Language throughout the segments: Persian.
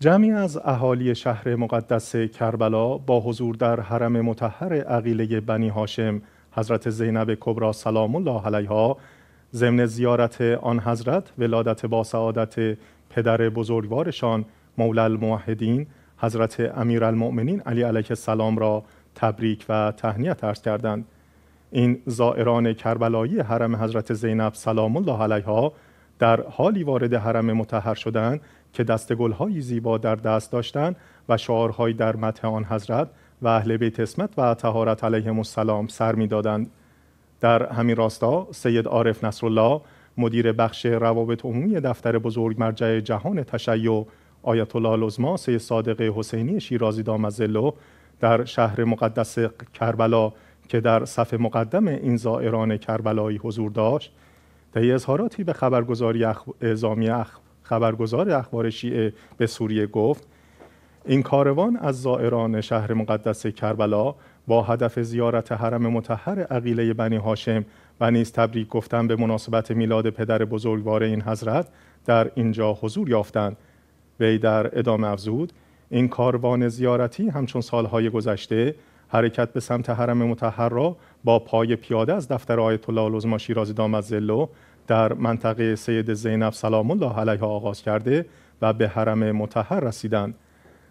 جمعی از اهالی شهر مقدس کربلا با حضور در حرم متحر عقیله بنی هاشم حضرت زینب کبرا سلام الله علیها ضمن زیارت آن حضرت ولادت با سعادت پدر بزرگوارشان مولا الموحدین حضرت امیرالمؤمنین علی علیه السلام را تبریک و تهنیت عرض کردند این زائران کربلایی حرم حضرت زینب سلام الله علیها در حالی وارد حرم متحر شدند که گلهایی زیبا در دست داشتند و شعارهایی در متح آن حضرت و اهل بیت اسمت و طهارت علیه السلام سر میدادند در همین راستا سید عارف نصرالله مدیر بخش روابط عمومی دفتر بزرگ مرجع جهان تشیع آیت الله العظما سید صادق حسینی شیرازی دامزلو در شهر مقدس کربلا که در صف مقدم این زائران کربلایی حضور داشت طی اظهاراتی به خبرگزاری اخ... اعزامی خبرگزار اخبار شیعه به سوریه گفت این کاروان از زائران شهر مقدس کربلا با هدف زیارت حرم متحر عقیله بنی هاشم و نیز تبریک گفتن به مناسبت میلاد پدر بزرگوار این حضرت در اینجا حضور یافتند وی در ادامه افزود این کاروان زیارتی همچون سالهای گذشته حرکت به سمت حرم متحر را با پای پیاده از دفتر آیت الله العظما شیرازی زلو در منطقه سید زینب سلام الله علیها آغاز کرده و به حرم متحر رسیدند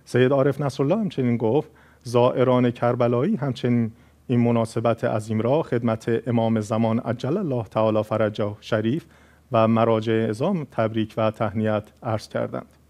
سید عارف نصرالله همچنین گفت زائران کربلایی همچنین این مناسبت عظیم را خدمت امام زمان عجل الله تعالی فرجه شریف و مراجع اعظام تبریک و تهنیت عرض کردند